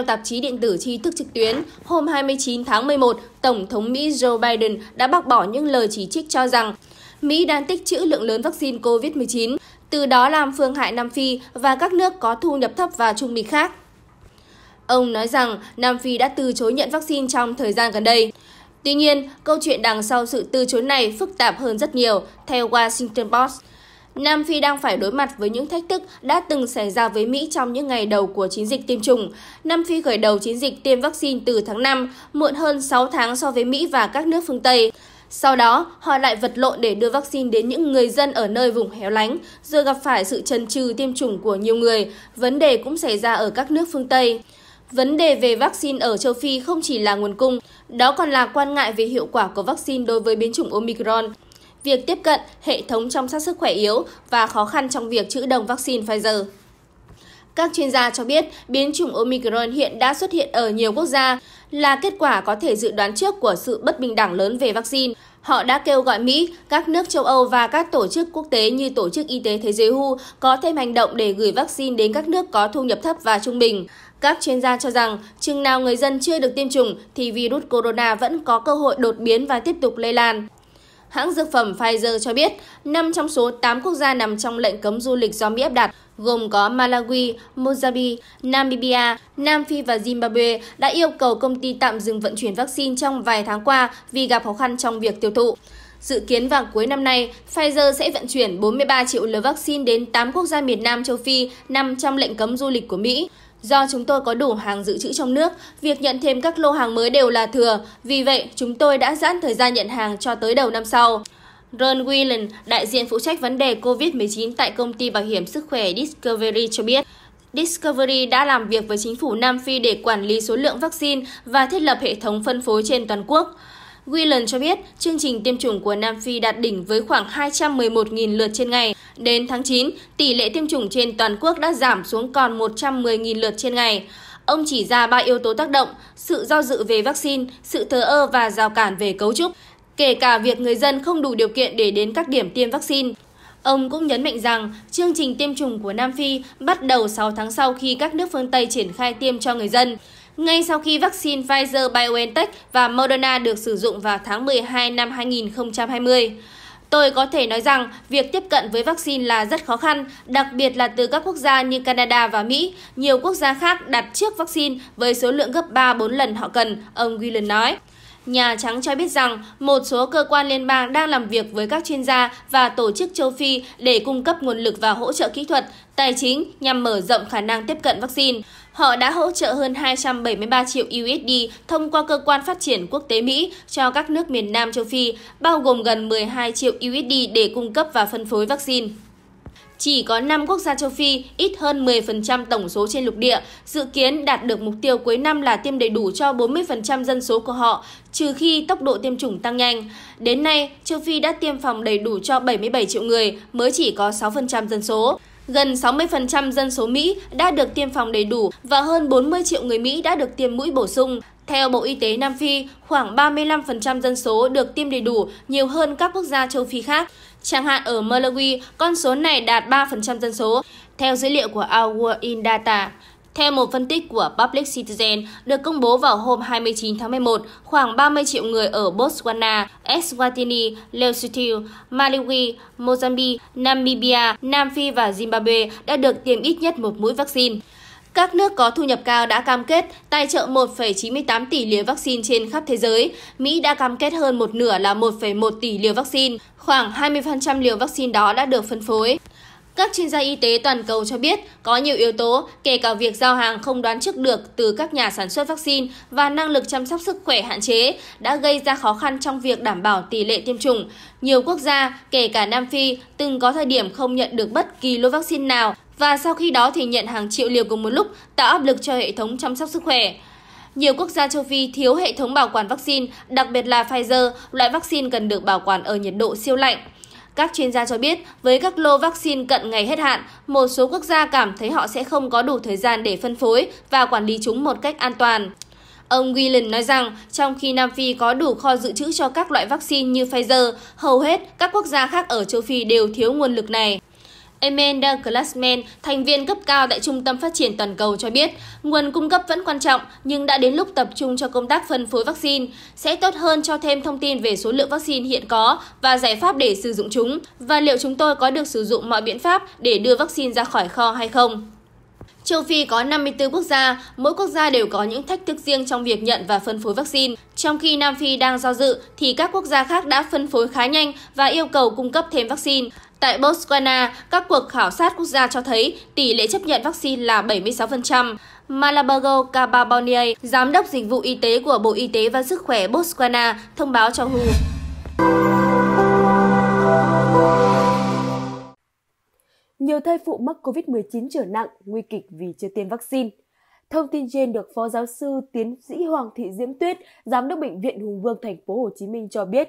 Theo tạp chí điện tử tri thức trực tuyến, hôm 29 tháng 11, Tổng thống Mỹ Joe Biden đã bác bỏ những lời chỉ trích cho rằng Mỹ đang tích trữ lượng lớn vaccine COVID-19, từ đó làm phương hại Nam Phi và các nước có thu nhập thấp và trung bình khác. Ông nói rằng Nam Phi đã từ chối nhận vaccine trong thời gian gần đây. Tuy nhiên, câu chuyện đằng sau sự từ chối này phức tạp hơn rất nhiều, theo Washington Post. Nam Phi đang phải đối mặt với những thách thức đã từng xảy ra với Mỹ trong những ngày đầu của chiến dịch tiêm chủng. Nam Phi khởi đầu chiến dịch tiêm vaccine từ tháng 5, muộn hơn 6 tháng so với Mỹ và các nước phương Tây. Sau đó, họ lại vật lộn để đưa vaccine đến những người dân ở nơi vùng héo lánh, rồi gặp phải sự chần chừ tiêm chủng của nhiều người. Vấn đề cũng xảy ra ở các nước phương Tây. Vấn đề về vaccine ở châu Phi không chỉ là nguồn cung, đó còn là quan ngại về hiệu quả của vaccine đối với biến chủng Omicron việc tiếp cận, hệ thống chăm sóc sức khỏe yếu và khó khăn trong việc chữ đồng vaccine Pfizer. Các chuyên gia cho biết biến chủng Omicron hiện đã xuất hiện ở nhiều quốc gia là kết quả có thể dự đoán trước của sự bất bình đẳng lớn về vaccine. Họ đã kêu gọi Mỹ, các nước châu Âu và các tổ chức quốc tế như Tổ chức Y tế Thế giới WHO có thêm hành động để gửi vaccine đến các nước có thu nhập thấp và trung bình. Các chuyên gia cho rằng, chừng nào người dân chưa được tiêm chủng thì virus corona vẫn có cơ hội đột biến và tiếp tục lây lan hãng dược phẩm Pfizer cho biết 5 trong số 8 quốc gia nằm trong lệnh cấm du lịch do Mỹ áp đặt, gồm có Malawi, Mozambique, Namibia, Nam Phi và Zimbabwe đã yêu cầu công ty tạm dừng vận chuyển vaccine trong vài tháng qua vì gặp khó khăn trong việc tiêu thụ. Dự kiến vào cuối năm nay, Pfizer sẽ vận chuyển 43 triệu liều vaccine đến 8 quốc gia miền Nam châu Phi nằm trong lệnh cấm du lịch của Mỹ. Do chúng tôi có đủ hàng dự trữ trong nước, việc nhận thêm các lô hàng mới đều là thừa, vì vậy chúng tôi đã giãn thời gian nhận hàng cho tới đầu năm sau. Ron Whelan, đại diện phụ trách vấn đề COVID-19 tại công ty bảo hiểm sức khỏe Discovery cho biết, Discovery đã làm việc với chính phủ Nam Phi để quản lý số lượng vaccine và thiết lập hệ thống phân phối trên toàn quốc. Whelan cho biết chương trình tiêm chủng của Nam Phi đạt đỉnh với khoảng 211.000 lượt trên ngày. Đến tháng 9, tỷ lệ tiêm chủng trên toàn quốc đã giảm xuống còn 110.000 lượt trên ngày. Ông chỉ ra ba yếu tố tác động, sự do dự về vaccine, sự thờ ơ và rào cản về cấu trúc, kể cả việc người dân không đủ điều kiện để đến các điểm tiêm vaccine. Ông cũng nhấn mạnh rằng chương trình tiêm chủng của Nam Phi bắt đầu 6 tháng sau khi các nước phương Tây triển khai tiêm cho người dân ngay sau khi vaccine Pfizer BioNTech và Moderna được sử dụng vào tháng 12 năm 2020. Tôi có thể nói rằng việc tiếp cận với vaccine là rất khó khăn, đặc biệt là từ các quốc gia như Canada và Mỹ. Nhiều quốc gia khác đặt trước vaccine với số lượng gấp 3-4 lần họ cần, ông Whelan nói. Nhà Trắng cho biết rằng một số cơ quan liên bang đang làm việc với các chuyên gia và tổ chức châu Phi để cung cấp nguồn lực và hỗ trợ kỹ thuật, tài chính nhằm mở rộng khả năng tiếp cận vaccine. Họ đã hỗ trợ hơn 273 triệu USD thông qua Cơ quan Phát triển Quốc tế Mỹ cho các nước miền Nam châu Phi, bao gồm gần 12 triệu USD để cung cấp và phân phối vaccine. Chỉ có 5 quốc gia châu Phi, ít hơn 10% tổng số trên lục địa, dự kiến đạt được mục tiêu cuối năm là tiêm đầy đủ cho 40% dân số của họ, trừ khi tốc độ tiêm chủng tăng nhanh. Đến nay, châu Phi đã tiêm phòng đầy đủ cho 77 triệu người, mới chỉ có 6% dân số. Gần 60% dân số Mỹ đã được tiêm phòng đầy đủ và hơn 40 triệu người Mỹ đã được tiêm mũi bổ sung. Theo Bộ Y tế Nam Phi, khoảng 35% dân số được tiêm đầy đủ, nhiều hơn các quốc gia châu Phi khác. Chẳng hạn ở Malawi, con số này đạt 3% dân số, theo dữ liệu của Our World In Data. Theo một phân tích của Public Citizen được công bố vào hôm 29 tháng 11, khoảng 30 triệu người ở Botswana, Eswatini, Lesotho, Malawi, Mozambique, Namibia, Nam Phi và Zimbabwe đã được tiêm ít nhất một mũi vaccine. Các nước có thu nhập cao đã cam kết tài trợ 1,98 tỷ liều vaccine trên khắp thế giới. Mỹ đã cam kết hơn một nửa là 1,1 tỷ liều vaccine. Khoảng 20% liều vaccine đó đã được phân phối các chuyên gia y tế toàn cầu cho biết có nhiều yếu tố, kể cả việc giao hàng không đoán trước được từ các nhà sản xuất vaccine và năng lực chăm sóc sức khỏe hạn chế, đã gây ra khó khăn trong việc đảm bảo tỷ lệ tiêm chủng. Nhiều quốc gia, kể cả Nam Phi, từng có thời điểm không nhận được bất kỳ lô vaccine nào và sau khi đó thì nhận hàng triệu liều cùng một lúc, tạo áp lực cho hệ thống chăm sóc sức khỏe nhiều quốc gia châu Phi thiếu hệ thống bảo quản vaccine, đặc biệt là Pfizer, loại vaccine cần được bảo quản ở nhiệt độ siêu lạnh. Các chuyên gia cho biết, với các lô vaccine cận ngày hết hạn, một số quốc gia cảm thấy họ sẽ không có đủ thời gian để phân phối và quản lý chúng một cách an toàn. Ông Gillen nói rằng, trong khi Nam Phi có đủ kho dự trữ cho các loại vaccine như Pfizer, hầu hết các quốc gia khác ở châu Phi đều thiếu nguồn lực này amanda glassman thành viên cấp cao tại trung tâm phát triển toàn cầu cho biết nguồn cung cấp vẫn quan trọng nhưng đã đến lúc tập trung cho công tác phân phối vaccine sẽ tốt hơn cho thêm thông tin về số lượng vaccine hiện có và giải pháp để sử dụng chúng và liệu chúng tôi có được sử dụng mọi biện pháp để đưa vaccine ra khỏi kho hay không Châu Phi có 54 quốc gia, mỗi quốc gia đều có những thách thức riêng trong việc nhận và phân phối vaccine. Trong khi Nam Phi đang do dự, thì các quốc gia khác đã phân phối khá nhanh và yêu cầu cung cấp thêm vaccine tại botswana các cuộc khảo sát quốc gia cho thấy tỷ lệ chấp nhận vaccine là 76% malabago kababonie giám đốc dịch vụ y tế của bộ y tế và sức khỏe botswana thông báo cho hu Nhiều thai phụ mắc COVID-19 trở nặng, nguy kịch vì chưa tiêm vaccine. Thông tin trên được Phó Giáo sư Tiến sĩ Hoàng Thị Diễm Tuyết, Giám đốc Bệnh viện Hùng Vương Thành phố Hồ Chí Minh cho biết,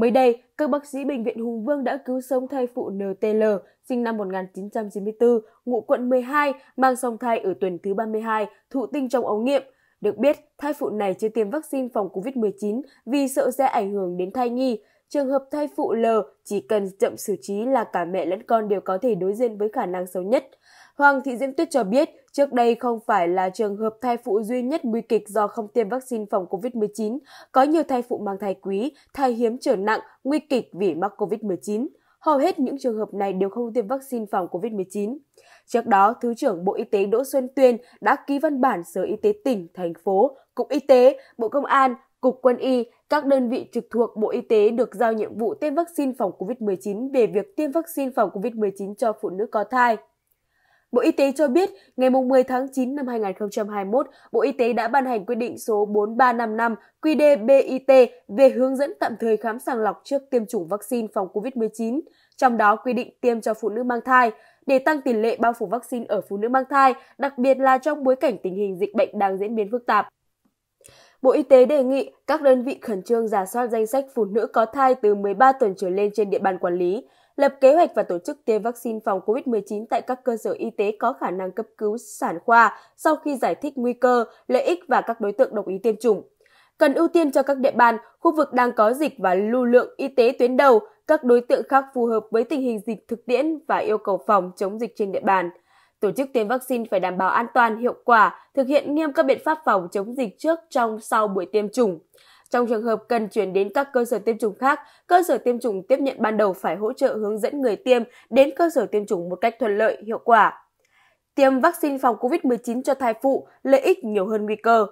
Mới đây, các bác sĩ Bệnh viện Hùng Vương đã cứu sống thai phụ NTL, sinh năm 1994, ngụ quận 12, mang song thai ở tuần thứ 32, thụ tinh trong ống nghiệm. Được biết, thai phụ này chưa tiêm vaccine phòng COVID-19 vì sợ sẽ ảnh hưởng đến thai nhi. Trường hợp thai phụ L chỉ cần chậm xử trí là cả mẹ lẫn con đều có thể đối diện với khả năng xấu nhất. Hoàng Thị Diễm Tuyết cho biết, trước đây không phải là trường hợp thai phụ duy nhất nguy kịch do không tiêm vaccine phòng COVID-19. Có nhiều thai phụ mang thai quý, thai hiếm trở nặng, nguy kịch vì mắc COVID-19. Hầu hết những trường hợp này đều không tiêm vaccine phòng COVID-19. Trước đó, Thứ trưởng Bộ Y tế Đỗ Xuân Tuyên đã ký văn bản Sở Y tế tỉnh, thành phố, Cục Y tế, Bộ Công an, Cục quân y, các đơn vị trực thuộc Bộ Y tế được giao nhiệm vụ tiêm vaccine phòng COVID-19 về việc tiêm vaccine phòng COVID-19 cho phụ nữ có thai. Bộ Y tế cho biết, ngày 10 tháng 9 năm 2021, Bộ Y tế đã ban hành quyết định số 4355 QDBIT về hướng dẫn tạm thời khám sàng lọc trước tiêm chủng vaccine phòng COVID-19, trong đó quy định tiêm cho phụ nữ mang thai để tăng tỷ lệ bao phủ vaccine ở phụ nữ mang thai, đặc biệt là trong bối cảnh tình hình dịch bệnh đang diễn biến phức tạp. Bộ Y tế đề nghị các đơn vị khẩn trương giả soát danh sách phụ nữ có thai từ 13 tuần trở lên trên địa bàn quản lý, lập kế hoạch và tổ chức tiêm vaccine phòng COVID-19 tại các cơ sở y tế có khả năng cấp cứu sản khoa sau khi giải thích nguy cơ, lợi ích và các đối tượng đồng ý tiêm chủng. Cần ưu tiên cho các địa bàn, khu vực đang có dịch và lưu lượng y tế tuyến đầu, các đối tượng khác phù hợp với tình hình dịch thực tiễn và yêu cầu phòng chống dịch trên địa bàn. Tổ chức tiêm vaccine phải đảm bảo an toàn, hiệu quả, thực hiện nghiêm các biện pháp phòng chống dịch trước, trong, sau buổi tiêm chủng. Trong trường hợp cần chuyển đến các cơ sở tiêm chủng khác, cơ sở tiêm chủng tiếp nhận ban đầu phải hỗ trợ hướng dẫn người tiêm đến cơ sở tiêm chủng một cách thuận lợi, hiệu quả. Tiêm vaccine phòng COVID-19 cho thai phụ lợi ích nhiều hơn nguy cơ.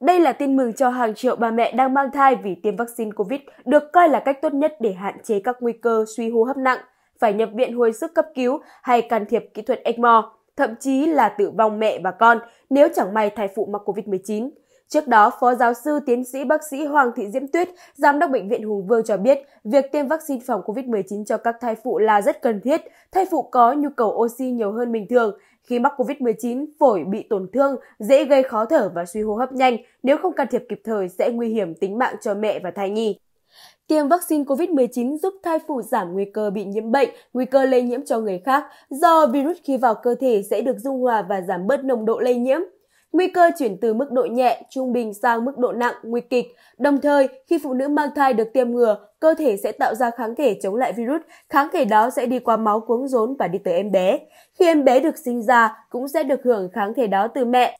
Đây là tin mừng cho hàng triệu bà mẹ đang mang thai vì tiêm vaccine COVID được coi là cách tốt nhất để hạn chế các nguy cơ suy hô hấp nặng, phải nhập viện hồi sức cấp cứu hay can thiệp kỹ thuật ECMO, thậm chí là tử vong mẹ và con nếu chẳng may thai phụ mắc COVID-19. Trước đó, Phó Giáo sư Tiến sĩ Bác sĩ Hoàng Thị Diễm Tuyết, Giám đốc Bệnh viện Hùng Vương cho biết, việc tiêm vaccine phòng COVID-19 cho các thai phụ là rất cần thiết. Thai phụ có nhu cầu oxy nhiều hơn bình thường. Khi mắc COVID-19, phổi bị tổn thương, dễ gây khó thở và suy hô hấp nhanh. Nếu không can thiệp kịp thời sẽ nguy hiểm tính mạng cho mẹ và thai nhi. Tiêm vaccine COVID-19 giúp thai phụ giảm nguy cơ bị nhiễm bệnh, nguy cơ lây nhiễm cho người khác, do virus khi vào cơ thể sẽ được dung hòa và giảm bớt nồng độ lây nhiễm. Nguy cơ chuyển từ mức độ nhẹ, trung bình sang mức độ nặng, nguy kịch. Đồng thời, khi phụ nữ mang thai được tiêm ngừa, cơ thể sẽ tạo ra kháng thể chống lại virus. Kháng thể đó sẽ đi qua máu cuống rốn và đi tới em bé. Khi em bé được sinh ra, cũng sẽ được hưởng kháng thể đó từ mẹ.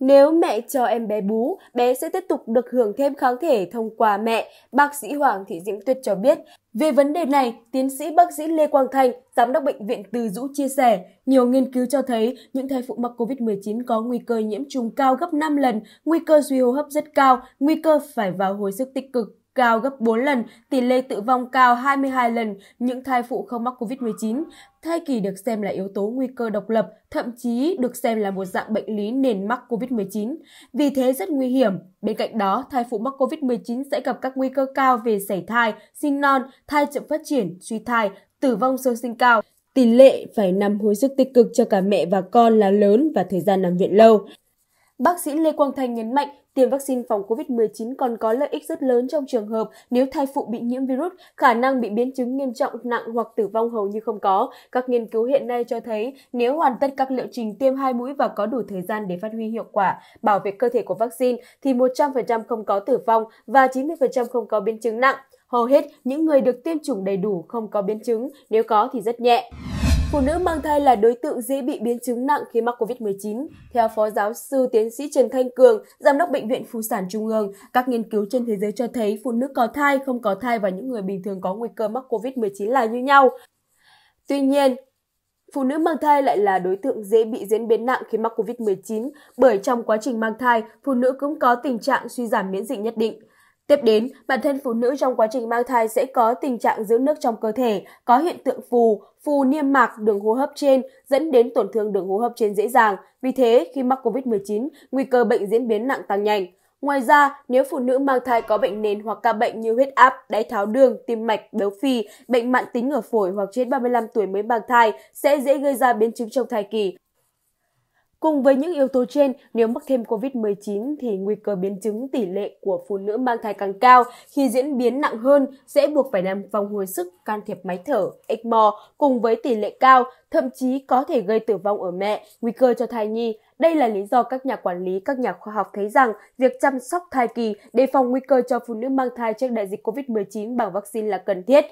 Nếu mẹ cho em bé bú, bé sẽ tiếp tục được hưởng thêm kháng thể thông qua mẹ, bác sĩ Hoàng Thị Diễm Tuyết cho biết. Về vấn đề này, tiến sĩ bác sĩ Lê Quang Thanh, giám đốc bệnh viện Từ Dũ chia sẻ, nhiều nghiên cứu cho thấy những thai phụ mắc COVID-19 có nguy cơ nhiễm trùng cao gấp 5 lần, nguy cơ suy hô hấp rất cao, nguy cơ phải vào hồi sức tích cực cao gấp 4 lần, tỷ lệ tử vong cao 22 lần những thai phụ không mắc COVID-19. Thai kỳ được xem là yếu tố nguy cơ độc lập, thậm chí được xem là một dạng bệnh lý nền mắc COVID-19. Vì thế rất nguy hiểm. Bên cạnh đó, thai phụ mắc COVID-19 sẽ gặp các nguy cơ cao về sảy thai, sinh non, thai chậm phát triển, suy thai, tử vong sơ sinh cao. Tỷ lệ phải nằm hồi sức tích cực cho cả mẹ và con là lớn và thời gian nằm viện lâu. Bác sĩ Lê Quang Thành nhấn mạnh Tiêm vaccine phòng COVID-19 còn có lợi ích rất lớn trong trường hợp nếu thai phụ bị nhiễm virus, khả năng bị biến chứng nghiêm trọng nặng hoặc tử vong hầu như không có. Các nghiên cứu hiện nay cho thấy nếu hoàn tất các liệu trình tiêm hai mũi và có đủ thời gian để phát huy hiệu quả bảo vệ cơ thể của vaccine thì 100% không có tử vong và 90% không có biến chứng nặng. Hầu hết những người được tiêm chủng đầy đủ không có biến chứng, nếu có thì rất nhẹ. Phụ nữ mang thai là đối tượng dễ bị biến chứng nặng khi mắc COVID-19. Theo Phó Giáo sư Tiến sĩ Trần Thanh Cường, Giám đốc Bệnh viện Phụ sản Trung ương, các nghiên cứu trên thế giới cho thấy phụ nữ có thai, không có thai và những người bình thường có nguy cơ mắc COVID-19 là như nhau. Tuy nhiên, Phụ nữ mang thai lại là đối tượng dễ bị diễn biến nặng khi mắc COVID-19 bởi trong quá trình mang thai, phụ nữ cũng có tình trạng suy giảm miễn dịch nhất định. Tiếp đến, bản thân phụ nữ trong quá trình mang thai sẽ có tình trạng giữ nước trong cơ thể, có hiện tượng phù, phù niêm mạc đường hô hấp trên dẫn đến tổn thương đường hô hấp trên dễ dàng. Vì thế, khi mắc COVID-19, nguy cơ bệnh diễn biến nặng tăng nhanh. Ngoài ra, nếu phụ nữ mang thai có bệnh nền hoặc ca bệnh như huyết áp, đái tháo đường, tim mạch, béo phì, bệnh mạng tính ở phổi hoặc trên 35 tuổi mới mang thai sẽ dễ gây ra biến chứng trong thai kỳ, Cùng với những yếu tố trên, nếu mắc thêm COVID-19 thì nguy cơ biến chứng tỷ lệ của phụ nữ mang thai càng cao khi diễn biến nặng hơn sẽ buộc phải nằm vòng hồi sức can thiệp máy thở, ECMO cùng với tỷ lệ cao, thậm chí có thể gây tử vong ở mẹ, nguy cơ cho thai nhi. Đây là lý do các nhà quản lý, các nhà khoa học thấy rằng việc chăm sóc thai kỳ đề phòng nguy cơ cho phụ nữ mang thai trước đại dịch COVID-19 bằng vaccine là cần thiết.